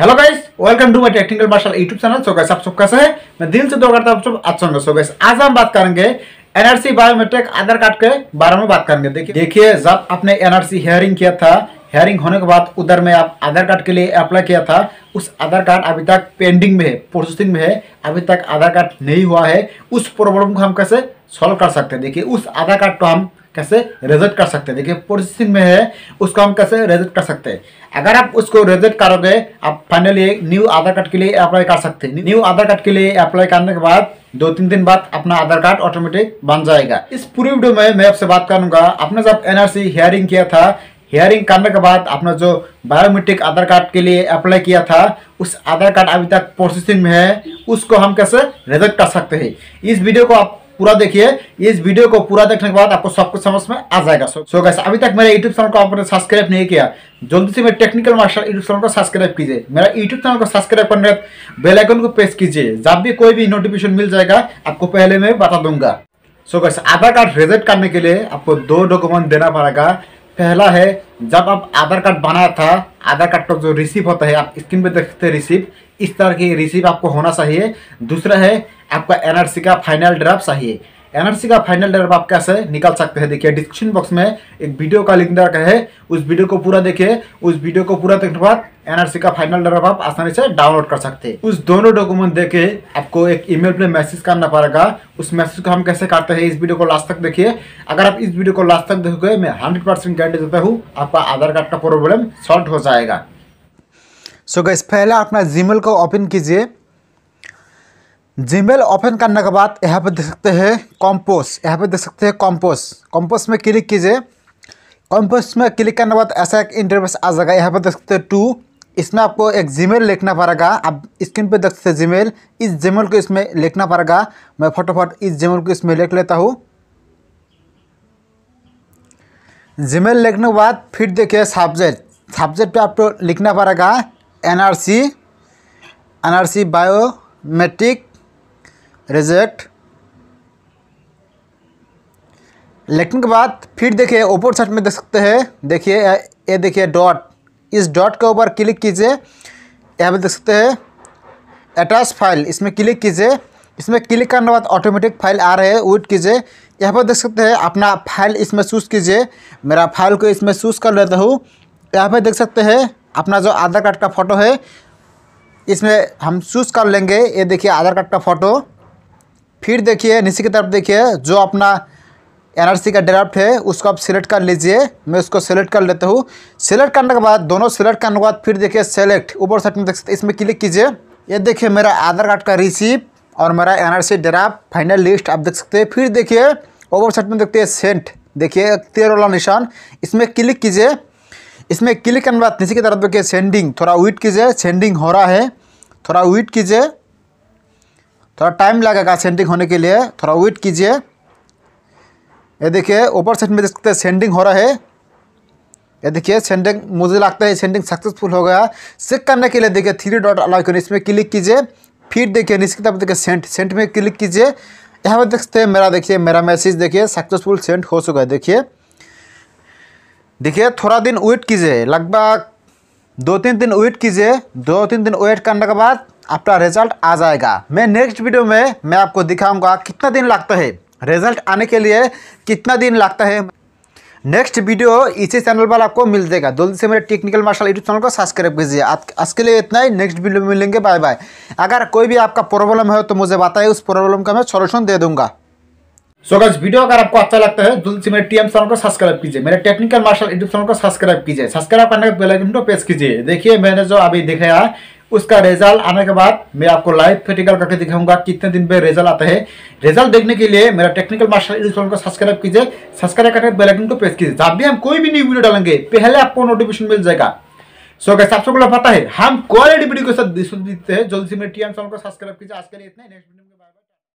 hello guys welcome to my technical marshal YouTube channel so guys आप सब कैसे हैं मैं दिल से दो करता हूँ सब अच्छा सो गाइस आज हम बात करेंगे एनआरसी बायोमेट्रिक आधार कार्ड के बारे में बात करेंगे देखिए देखिए जब आपने एनआरसी हेयरिंग किया था हेयरिंग होने के बाद उधर में आप आधार कार्ड के लिए अप्लाई किया था उस आधार कार्ड अभी तक पेंडिंग में है प्रोसेसिंग में है अभी तक आधार कार्ड नहीं हुआ है उस प्रॉब्लम को हम कैसे सॉल्व कर सकते हैं देखिए उस आधार कार्ड को हम कैसे रिजल्ट कर सकते हैं देखिए प्रोसेसिंग में है उसको हम कैसे रिजल्ट कर सकते हैं अगर आप उसको रिजल्ट करोगे आप फाइनली न्यू आधार कार्ड के लिए अप्लाई कर सकते हैं न्यू आधार कार्ड के लिए अप्लाई करने के बाद दो तीन दिन बाद अपना आधार कार्ड ऑटोमेटिक बन जाएगा इस पूरी वीडियो में मैं आपसे बात करूंगा आपने जब एनआरसी हियरिंग किया था हियरिंग करने के बाद आपने जो बायोमेट्रिक आधार कार्ड के लिए अप्लाई किया था उस आधार कार्ड अभी तक प्रोसेसिंग में है उसको हम कैसे रिजेक्ट कर सकते हैं इस वीडियो को आप पूरा देखिए इस वीडियो को पूरा देखने के बाद आपको सब कुछ समझ में आ जाएगा सो गैस अभी तक मेरे यूट्यूब चैनल को आपने सब्सक्राइब नहीं किया जल्दी से मेरे टेक्निकल मास्टर यूट्यूब चैनल को सब्सक्राइब कीजिए मेरा यूट्यूब चैनल को सब्सक्राइब करने बेलाइकन को प्रेस कीजिए जब भी कोई भी नोटिफिकेशन मिल जाएगा आपको पहले मैं बता दूंगा so guys Aadhaar card reject करने के लिए आपको दो डॉक्यूमेंट देना पड़ेगा पहला है जब आप आधार कार्ड बनाया था आधार कार्ड का जो रिसीव होता है आप स्क्रीन पे देखते हैं रिसीव इस तरह की रिसीव आपको होना चाहिए दूसरा है आपका एनआरसी का फाइनल ड्राफ्ट चाहिए एनआरसी का फाइनल ड्राफ्ट आप कैसे निकाल सकते हैं देखिए डिस्क्रिप्शन बॉक्स में एक वीडियो का लिंक दिया है उस वीडियो को पूरा देखिए उस वीडियो को पूरा देखने के बाद एनआरसी का फाइनल ड्राफ्ट आप आसानी से डाउनलोड कर सकते हैं उस दोनों डॉक्यूमेंट देके आपको एक ईमेल पे मैसेज करना पड़ेगा उस मैसेज को हम कैसे करते हैं इस वीडियो को लास्ट तक देखिए अगर आप इस वीडियो को लास्ट तक देखोगे मैं हंड्रेड परसेंट गारंटी देता हूँ आपका आधार कार्ड का प्रॉब्लम सॉल्व हो जाएगा सो so गैस पहले अपना जीमेल को ओपन कीजिए जीमेल ओपन करने के बाद यहाँ पर देख सकते हैं कॉम्पोस यहाँ पर देख सकते हैं कॉम्पोस कॉम्पोस में क्लिक कीजिए कॉम्पोस में क्लिक करने के बाद ऐसा एक इंटरफेस आ जाएगा यहाँ पर देख सकते हैं टू इसमें आपको एक जीमेल लिखना पड़ेगा आप स्क्रीन पे देख सकते हैं जीमेल इस जीमेल को इसमें लिखना पड़ेगा मैं फटोफट इस जीमेल को इसमें लिख लेता हूँ जीमेल लिखने के बाद फिर देखिए सब्जेक्ट सब्जेक्ट पे आपको लिखना पड़ेगा एनआरसी एनआरसी बायोमेट्रिक रिजेक्ट लेकिन के बाद फिर देखिए ओपोर साइड में देख सकते हैं देखिए ये देखिए डॉट इस डॉट के ऊपर क्लिक कीजिए यहाँ पर देख सकते हैं अटैच फाइल इसमें क्लिक कीजिए इसमें क्लिक करने के बाद ऑटोमेटिक फाइल आ रहे हैं वेट कीजिए यहाँ पर देख सकते हैं अपना फाइल इसमें चूज़ कीजिए मेरा फाइल को इसमें चूज़ कर लेता हूँ यहाँ पर देख सकते हैं अपना जो आधार कार्ड का फ़ोटो है इसमें हम चूज़ कर लेंगे ये देखिए आधार कार्ड का फ़ोटो फिर देखिए नीचे की तरफ देखिए जो अपना एनआरसी का ड्राफ्ट है उसको आप सिलेक्ट कर लीजिए मैं उसको सिलेक्ट कर लेता हूँ सिलेक्ट करने के बाद दोनों सिलेक्ट करने के बाद फिर देखिए सेलेक्ट ऊपर साइड में देख सकते इसमें क्लिक कीजिए ये देखिए मेरा आधार कार्ड का रिसिप्ट और मेरा एनआरसी ड्राफ्ट फाइनल लिस्ट आप देख सकते हैं फिर देखिए ओवर साइड में देखते हैं सेंट देखिए तेरह वाला निशान इसमें क्लिक कीजिए इसमें क्लिक करने के बाद नीचे की तरफ देखिए सेंडिंग थोड़ा वेट कीजिए सेंडिंग हो रहा है थोड़ा वेट कीजिए थोड़ा टाइम लगेगा सेंडिंग होने के लिए थोड़ा वेट कीजिए ये देखिए ऊपर सेट में देख सकते हैं सेंडिंग हो रहा है ये देखिए सेंडिंग मुझे लगता है सेंडिंग सक्सेसफुल हो गया चेक करने के लिए देखिए थ्री डॉट अलाउ कर इसमें क्लिक कीजिए फिर देखिए निश्चित तरफ देखिए सेंट सेंट में क्लिक कीजिए यहाँ पर देख सकते हैं मेरा देखिए मेरा मैसेज देखिए सक्सेसफुल सेंड हो चुका है देखिए देखिए थोड़ा दिन वेट कीजिए लगभग दो तीन दिन वेट कीजिए दो तीन दिन वेट करने के बाद आपका रिजल्ट आ जाएगा मैं नेक्स्ट वीडियो में मैं आपको दिखाऊंगा कितना दिन लगता है रिजल्ट आने के लिए कितना दिन लगता है नेक्स्ट वीडियो इसी चैनल पर आपको मिल जाएगा जल्दी से मेरे टेक्निकल मार्शल यूट्यूब चैनल को सब्सक्राइब कीजिए आज के लिए इतना ही नेक्स्ट वीडियो में मिलेंगे बाय बाय अगर कोई भी आपका प्रॉब्लम है तो मुझे बताइए उस प्रॉब्लम का मैं सोल्यूशन दे दूंगा सो so, वीडियो अगर आपको अच्छा लगता है जल्दी से मेरे टीएम चैनल को सब्सक्राइब कीजिए मेरे टेक्निकल मार्शल यूट्यूब चैनल को सब्सक्राइब कीजिए सब्सक्राइब करने का बेल आइकन को प्रेस कीजिए देखिए मैंने जो अभी दिखाया उसका रिजल्ट आने के बाद मैं आपको लाइव प्रैक्टिकल करके दिखाऊंगा कितने दिन में रिजल्ट आता है रिजल्ट देखने के लिए मेरा टेक्निकल मास्टर यूट्यूब को सब्सक्राइब कीजिए सब्सक्राइब करके बेलाइकन को प्रेस कीजिए जब भी हम कोई भी न्यू वीडियो डालेंगे पहले आपको नोटिफिकेशन मिल जाएगा सो कैसे आप सबको पता है हम क्वालिटी वीडियो के साथ देते हैं जल्दी से मेरे टीएम चैनल को सब्सक्राइब कीजिए आज के लिए इतना नेक्स्ट